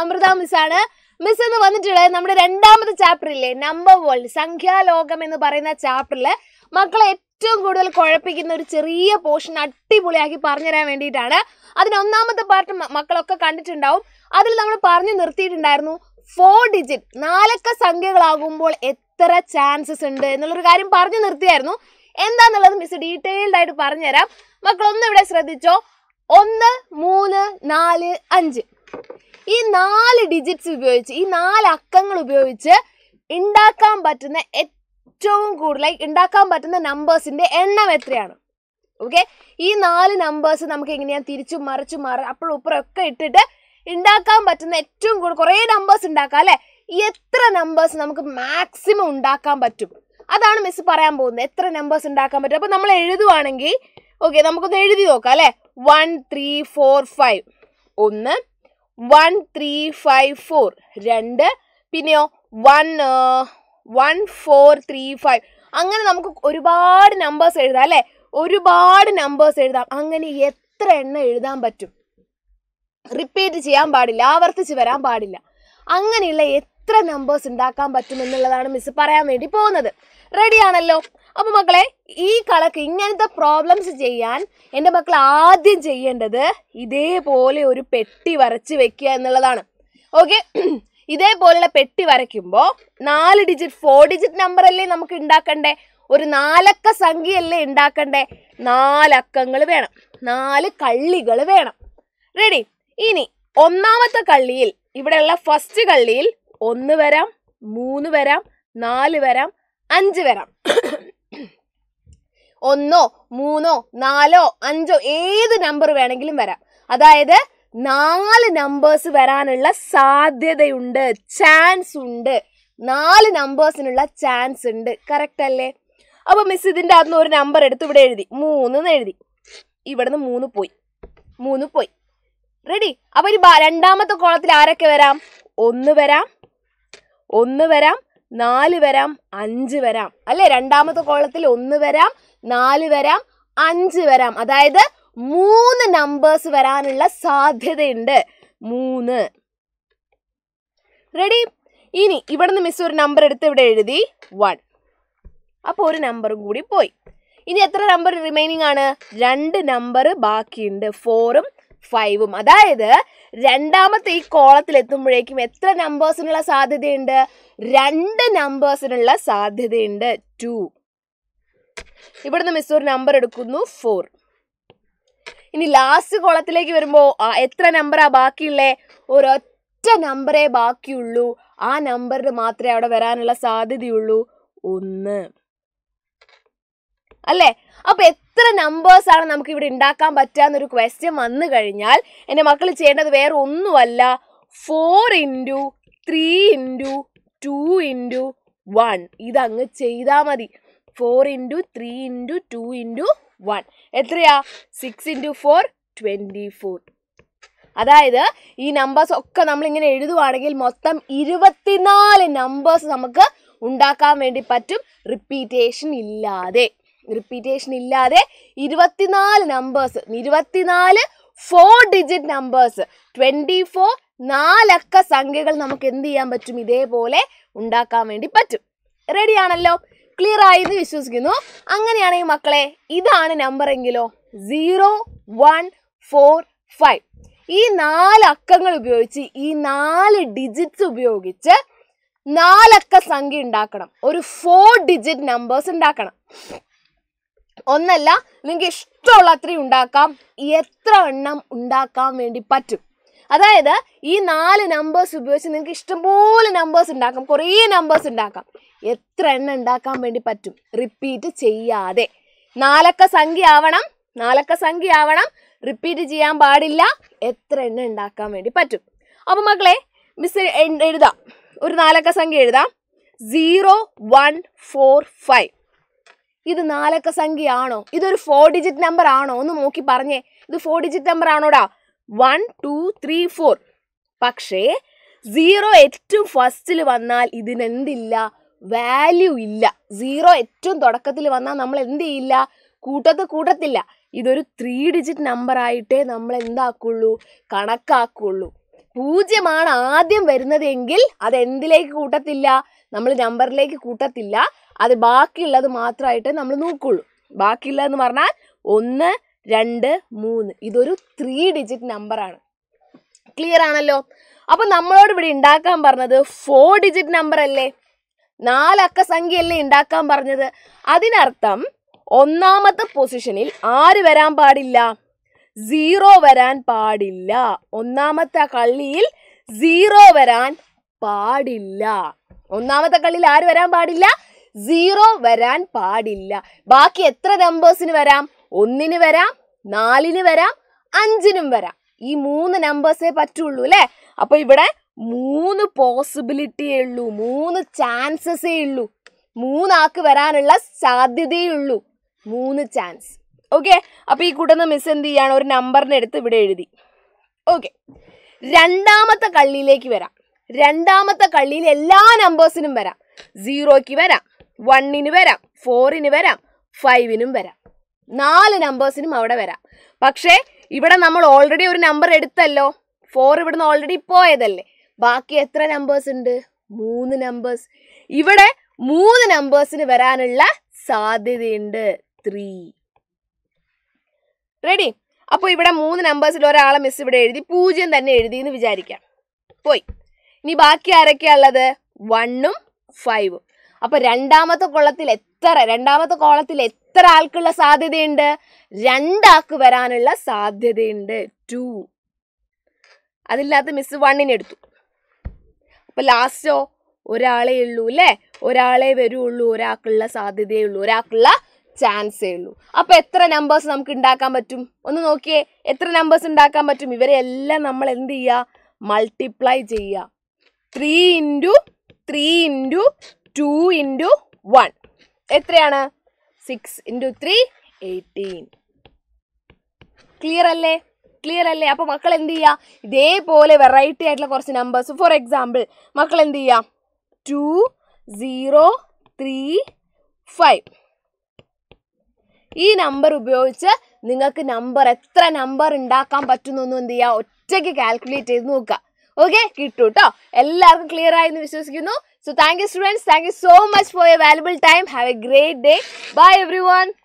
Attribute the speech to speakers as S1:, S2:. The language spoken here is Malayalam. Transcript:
S1: അമൃത മിസ് ആണ് മിസ് എന്ന് വന്നിട്ടുള്ളത് നമ്മുടെ രണ്ടാമത്തെ ഇല്ലേ നമ്പർ വൺ സംഖ്യാലോകം എന്ന് പറയുന്ന ചാപ്റ്ററിൽ മക്കളെ ഏറ്റവും കൂടുതൽ കുഴപ്പിക്കുന്ന ഒരു ചെറിയ പോർഷൻ അടിപൊളിയാക്കി പറഞ്ഞു തരാൻ വേണ്ടിയിട്ടാണ് അതിന് ഒന്നാമത്തെ പാർട്ട് മക്കളൊക്കെ കണ്ടിട്ടുണ്ടാവും അതിൽ നമ്മൾ പറഞ്ഞു നിർത്തിയിട്ടുണ്ടായിരുന്നു ഫോർ ഡിജിറ്റ് നാലക്ക സംഖ്യകളാകുമ്പോൾ എത്ര ചാൻസസ് ഉണ്ട് എന്നുള്ളൊരു കാര്യം പറഞ്ഞു നിർത്തിയായിരുന്നു എന്താന്നുള്ളത് മിസ് ഡീറ്റെയിൽഡ് ആയിട്ട് പറഞ്ഞുതരാം മക്കൾ ഒന്ന് ഇവിടെ ശ്രദ്ധിച്ചോ ഒന്ന് മൂന്ന് നാല് അഞ്ച് ഈ നാല് ഡിജിറ്റ്സ് ഉപയോഗിച്ച് ഈ നാല് അക്കങ്ങൾ ഉപയോഗിച്ച് ഉണ്ടാക്കാൻ പറ്റുന്ന ഏറ്റവും കൂടുതൽ ഉണ്ടാക്കാൻ പറ്റുന്ന നമ്പേഴ്സിന്റെ എണ്ണം എത്രയാണ് ഓക്കെ ഈ നാല് നമ്പേഴ്സ് നമുക്ക് എങ്ങനെയാണ് തിരിച്ചും മറിച്ചും മാറി അപ്പോഴും ഉപ്പറും ഒക്കെ ഇട്ടിട്ട് ഉണ്ടാക്കാൻ പറ്റുന്ന ഏറ്റവും കൂടുതൽ കുറേ നമ്പേഴ്സ് ഉണ്ടാക്കാം അല്ലേ എത്ര നമ്പേഴ്സ് നമുക്ക് മാക്സിമം ഉണ്ടാക്കാൻ പറ്റും അതാണ് മിസ് പറയാൻ പോകുന്നത് എത്ര നമ്പേഴ്സ് ഉണ്ടാക്കാൻ പറ്റും അപ്പോൾ നമ്മൾ എഴുതുവാണെങ്കിൽ ഓക്കെ നമുക്കൊന്ന് എഴുതി നോക്കാം അല്ലേ വൺ ത്രീ ഫോർ ഫൈവ് ഒന്ന് വൺ ത്രീ ഫൈവ് ഫോർ രണ്ട് പിന്നെയോ one one four three five അങ്ങനെ നമുക്ക് ഒരുപാട് നമ്പേഴ്സ് എഴുതാം അല്ലേ ഒരുപാട് നമ്പേഴ്സ് എഴുതാം അങ്ങനെ എത്ര എണ്ണം എഴുതാൻ പറ്റും റിപ്പീറ്റ് ചെയ്യാൻ പാടില്ല ആവർത്തിച്ച് വരാൻ പാടില്ല അങ്ങനെയുള്ള എത്ര നമ്പേഴ്സ് ഉണ്ടാക്കാൻ പറ്റുമെന്നുള്ളതാണ് മിസ് പറയാൻ വേണ്ടി പോകുന്നത് റെഡിയാണല്ലോ അപ്പൊ മക്കളെ ഈ കളക്ക് ഇങ്ങനത്തെ പ്രോബ്ലംസ് ചെയ്യാൻ എൻ്റെ മക്കൾ ആദ്യം ചെയ്യേണ്ടത് ഇതേപോലെ ഒരു പെട്ടി വരച്ച് വെക്കുക എന്നുള്ളതാണ് ഓക്കെ ഇതേപോലെയുള്ള പെട്ടി വരയ്ക്കുമ്പോൾ നാല് ഡിജിറ്റ് ഫോർ ഡിജിറ്റ് നമ്പർ അല്ലേ നമുക്ക് ഉണ്ടാക്കണ്ടേ ഒരു നാലക്ക സംഖ്യയല്ലേ ഉണ്ടാക്കണ്ടേ നാലക്കങ്ങൾ വേണം നാല് കള്ളികൾ വേണം റെഡി ഇനി ഒന്നാമത്തെ കള്ളിയിൽ ഇവിടെയുള്ള ഫസ്റ്റ് കള്ളിയിൽ ഒന്ന് വരാം മൂന്ന് വരാം നാല് വരാം അഞ്ച് വരാം ഒന്നോ മൂന്നോ നാലോ അഞ്ചോ ഏത് നമ്പർ വേണമെങ്കിലും വരാം അതായത് നാല് നമ്പേഴ്സ് വരാനുള്ള സാധ്യതയുണ്ട് ചാൻസ് ഉണ്ട് നാല് നമ്പേഴ്സിനുള്ള ചാൻസ് ഉണ്ട് കറക്റ്റ് അല്ലേ അപ്പൊ മിസ് ഇതിൻ്റെ അകത്തുനിന്ന് ഒരു നമ്പർ എടുത്ത് ഇവിടെ എഴുതി മൂന്ന് എഴുതി ഇവിടുന്ന് മൂന്ന് പോയി മൂന്ന് പോയി റെഡി അപ്പൊ ഇനി രണ്ടാമത്തെ കോളത്തിൽ ആരൊക്കെ വരാം ഒന്ന് വരാം ഒന്ന് വരാം നാല് വരാം അഞ്ച് വരാം അല്ലെ രണ്ടാമത്തെ കോളത്തിൽ ഒന്ന് വരാം നാല് വരാം അഞ്ച് വരാം അതായത് മൂന്ന് നമ്പേഴ്സ് വരാനുള്ള സാധ്യതയുണ്ട് മൂന്ന് റെഡി ഇനി ഇവിടുന്ന് മിസ് ഒരു നമ്പർ എടുത്ത് ഇവിടെ എഴുതി വൺ അപ്പോൾ ഒരു നമ്പറും കൂടി പോയി ഇനി എത്ര നമ്പർ റിമൈനിങ് ആണ് രണ്ട് നമ്പർ ബാക്കിയുണ്ട് ഫോറും ഫൈവും അതായത് രണ്ടാമത്തെ ഈ കോളത്തിൽ എത്തുമ്പോഴേക്കും എത്ര നമ്പേഴ്സിനുള്ള സാധ്യതയുണ്ട് രണ്ട് നമ്പേഴ്സിനുള്ള സാധ്യതയുണ്ട് ടു ഇവിടുന്ന് മിസ്സൂർ നമ്പർ എടുക്കുന്നു ഫോർ ഇനി ലാസ്റ്റ് കോളത്തിലേക്ക് വരുമ്പോൾ എത്ര നമ്പറാ ബാക്കിയുള്ളേ ഒരൊറ്റ നമ്പറേ ബാക്കിയുള്ളൂ ആ നമ്പറിൽ മാത്രമേ അവിടെ വരാനുള്ള സാധ്യതയുള്ളൂ ഒന്ന് അല്ലേ അപ്പൊ എത്ര നമ്പേഴ്സ് ആണ് നമുക്ക് ഇവിടെ ഉണ്ടാക്കാൻ പറ്റാന്നൊരു ക്വസ്റ്റ്യൻ വന്നു കഴിഞ്ഞാൽ എൻ്റെ മക്കൾ ചെയ്യേണ്ടത് വേറെ ഒന്നുമല്ല four into three into two into one ഇതങ്ങ് ചെയ്താൽ മതി four into three into two into one എത്രയാ six into four twenty four അതായത് ഈ നമ്പേഴ്സ് ഒക്കെ നമ്മളിങ്ങനെ എഴുതുവാണെങ്കിൽ മൊത്തം ഇരുപത്തിനാല് നമ്പേഴ്സ് നമുക്ക് ഉണ്ടാക്കാൻ വേണ്ടി പറ്റും റിപ്പീറ്റേഷൻ ഇല്ലാതെ റിപ്പീറ്റേഷൻ ഇല്ലാതെ ഇരുപത്തിനാല് നമ്പേഴ്സ് ഇരുപത്തിനാല് four digit numbers twenty four നാലക്ക സംഖ്യകൾ നമുക്ക് എന്ത് ചെയ്യാൻ പറ്റും ഇതേപോലെ ഉണ്ടാക്കാൻ വേണ്ടി പറ്റും റെഡിയാണല്ലോ ക്ലിയർ ആയെന്ന് വിശ്വസിക്കുന്നു അങ്ങനെയാണെങ്കിൽ മക്കളെ ഇതാണ് നമ്പർ എങ്കിലോ സീറോ വൺ ഫോർ ഫൈവ് ഈ നാല് അക്കങ്ങൾ ഉപയോഗിച്ച് ഈ നാല് ഡിജിറ്റ്സ് ഉപയോഗിച്ച് നാലക്ക സംഖ്യ ഉണ്ടാക്കണം ഒരു ഫോർ ഡിജിറ്റ് നമ്പേഴ്സ് ഉണ്ടാക്കണം ഒന്നല്ല നിങ്ങൾക്ക് ഇഷ്ടമുള്ള അത്രയും ഉണ്ടാക്കാം എത്ര എണ്ണം ഉണ്ടാക്കാൻ വേണ്ടി പറ്റും അതായത് ഈ നാല് നമ്പേഴ്സ് ഉപയോഗിച്ച് നിങ്ങൾക്ക് ഇഷ്ടംപോലെ നമ്പേഴ്സ് ഉണ്ടാക്കാം കുറേ നമ്പേഴ്സ് ഉണ്ടാക്കാം എത്ര എണ്ണം ഉണ്ടാക്കാൻ വേണ്ടി പറ്റും റിപ്പീറ്റ് ചെയ്യാതെ നാലക്ക സംഖ്യ ആവണം നാലക്ക സംഖ്യ ആവണം റിപ്പീറ്റ് ചെയ്യാൻ പാടില്ല എത്ര എണ്ണം ഉണ്ടാക്കാൻ വേണ്ടി പറ്റും അപ്പോൾ മക്കളെ മിസ് എഴുതാം ഒരു നാലക്ക സംഖ്യ എഴുതാം സീറോ വൺ ഫോർ ഫൈവ് ഇത് നാലക്ക സംഖ്യയാണോ ഇതൊരു ഫോർ ഡിജിറ്റ് നമ്പർ ആണോ ഒന്ന് നോക്കി പറഞ്ഞേ ഇത് ഫോർ ഡിജിറ്റ് നമ്പർ ആണോടാ വൺ ടു ത്രീ ഫോർ പക്ഷേ സീറോ ഏറ്റവും ഫസ്റ്റിൽ വന്നാൽ ഇതിനെന്തില്ല വാല്യൂ ഇല്ല സീറോ ഏറ്റവും തുടക്കത്തിൽ വന്നാൽ നമ്മൾ എന്ത് ചെയ്യില്ല കൂട്ടത്ത് കൂട്ടത്തില്ല ഇതൊരു ത്രീ ഡിജിറ്റ് നമ്പർ ആയിട്ടേ നമ്മൾ എന്താക്കുള്ളൂ കണക്കാക്കുള്ളൂ പൂജ്യമാണ് ആദ്യം വരുന്നതെങ്കിൽ അത് എന്തിലേക്ക് കൂട്ടത്തില്ല നമ്മൾ നമ്പറിലേക്ക് കൂട്ടത്തില്ല അത് ബാക്കിയുള്ളത് മാത്രമായിട്ട് നമ്മൾ നോക്കുള്ളൂ ബാക്കിയുള്ളതെന്ന് പറഞ്ഞാൽ ഒന്ന് രണ്ട് മൂന്ന് ഇതൊരു ത്രീ ഡിജിറ്റ് നമ്പറാണ് ക്ലിയർ ആണല്ലോ അപ്പം നമ്മളോട് ഇവിടെ ഉണ്ടാക്കാൻ പറഞ്ഞത് ഫോർ ഡിജിറ്റ് നമ്പർ അല്ലേ നാലക്ക സംഖ്യയല്ലേ ഉണ്ടാക്കാൻ പറഞ്ഞത് അതിനർത്ഥം ഒന്നാമത്തെ പൊസിഷനിൽ ആര് വരാൻ പാടില്ല സീറോ വരാൻ പാടില്ല ഒന്നാമത്തെ കള്ളിയിൽ സീറോ വരാൻ പാടില്ല ഒന്നാമത്തെ കള്ളിയിൽ ആര് വരാൻ പാടില്ല സീറോ വരാൻ പാടില്ല ബാക്കി എത്ര നമ്പേഴ്സിന് വരാം ഒന്നിന് വരാം നാലിന് വരാം അഞ്ചിനും വരാം ഈ മൂന്ന് നമ്പേഴ്സേ പറ്റുള്ളൂ അല്ലേ അപ്പൊ ഇവിടെ മൂന്ന് പോസിബിലിറ്റിയേ ഉള്ളൂ മൂന്ന് ചാൻസസേ ഉള്ളൂ മൂന്നാക്ക് വരാനുള്ള സാധ്യതയേ ഉള്ളൂ മൂന്ന് ചാൻസ് ഓക്കെ അപ്പൊ ഈ കൂട്ടുന്ന മിസ് എന്ത് ചെയ്യാണ് ഒരു നമ്പറിനെ എടുത്ത് ഇവിടെ എഴുതി ഓക്കെ രണ്ടാമത്തെ കള്ളിയിലേക്ക് വരാം രണ്ടാമത്തെ കള്ളിയിൽ എല്ലാ നമ്പേഴ്സിനും വരാം സീറോയ്ക്ക് വരാം വണ്ണിന് വരാം ഫോറിന് വരാം ഫൈവിനും വരാം നാല് നമ്പേഴ്സിനും അവിടെ വരാം പക്ഷേ ഇവിടെ നമ്മൾ ഓൾറെഡി ഒരു നമ്പർ എടുത്തല്ലോ ഫോർ ഇവിടുന്ന് ഓൾറെഡി പോയതല്ലേ ബാക്കി എത്ര നമ്പേഴ്സ് ഉണ്ട് മൂന്ന് നമ്പേഴ്സ് ഇവിടെ മൂന്ന് നമ്പേഴ്സിന് വരാനുള്ള സാധ്യതയുണ്ട് ത്രീ റെഡി അപ്പോൾ ഇവിടെ മൂന്ന് നമ്പേഴ്സിൽ ഒരാളെ മിസ് ഇവിടെ എഴുതി പൂജ്യം തന്നെ എഴുതി എന്ന് വിചാരിക്കാം പോയി ഇനി ബാക്കി ആരൊക്കെയാ ഉള്ളത് വണ്ണും ഫൈവും അപ്പോൾ രണ്ടാമത്തെ കൊള്ളത്തിൽ എത്ര രണ്ടാമത്തെ കോളത്തിൽ എത്ര ആൾക്കുള്ള സാധ്യതയുണ്ട് രണ്ടാൾക്ക് വരാനുള്ള സാധ്യതയുണ്ട് ടു അതില്ലാത്ത മിസ് വണ്ണിന് എടുത്തു അപ്പോൾ ലാസ്റ്റോ ഒരാളെ ഉള്ളൂ അല്ലെ ഒരാളെ വരുള്ളൂ ഒരാൾക്കുള്ള സാധ്യതയേ ഉള്ളൂ ഒരാൾക്കുള്ള ചാൻസേ ഉള്ളൂ അപ്പോൾ എത്ര നമ്പേഴ്സ് നമുക്ക് ഉണ്ടാക്കാൻ പറ്റും ഒന്ന് നോക്കിയേ എത്ര നമ്പേഴ്സ് ഉണ്ടാക്കാൻ പറ്റും ഇവരെ എല്ലാം നമ്മൾ എന്ത് ചെയ്യുക മൾട്ടിപ്ലൈ ചെയ്യുക three into three into two into one എത്രയാണ് six into three eighteen clear അല്ലേ ക്ലിയർ അല്ലേ അപ്പോൾ മക്കൾ എന്ത് ചെയ്യുക ഇതേപോലെ വെറൈറ്റി ആയിട്ടുള്ള കുറച്ച് നമ്പേഴ്സ് ഫോർ എക്സാമ്പിൾ മക്കൾ എന്ത് ചെയ്യുക ടു സീറോ ത്രീ ഫൈവ് ഈ നമ്പർ ഉപയോഗിച്ച് നിങ്ങൾക്ക് നമ്പർ എത്ര നമ്പർ ഉണ്ടാക്കാൻ പറ്റുന്നൊന്നും എന്ത് ചെയ്യുക ഒറ്റയ്ക്ക് കാൽക്കുലേറ്റ് ചെയ്ത് നോക്കുക ഓക്കെ കിട്ടും കേട്ടോ എല്ലാവർക്കും ക്ലിയർ ആയെന്ന് വിശ്വസിക്കുന്നു So thank you students. Thank you so much for your valuable time. Have a great day. Bye everyone.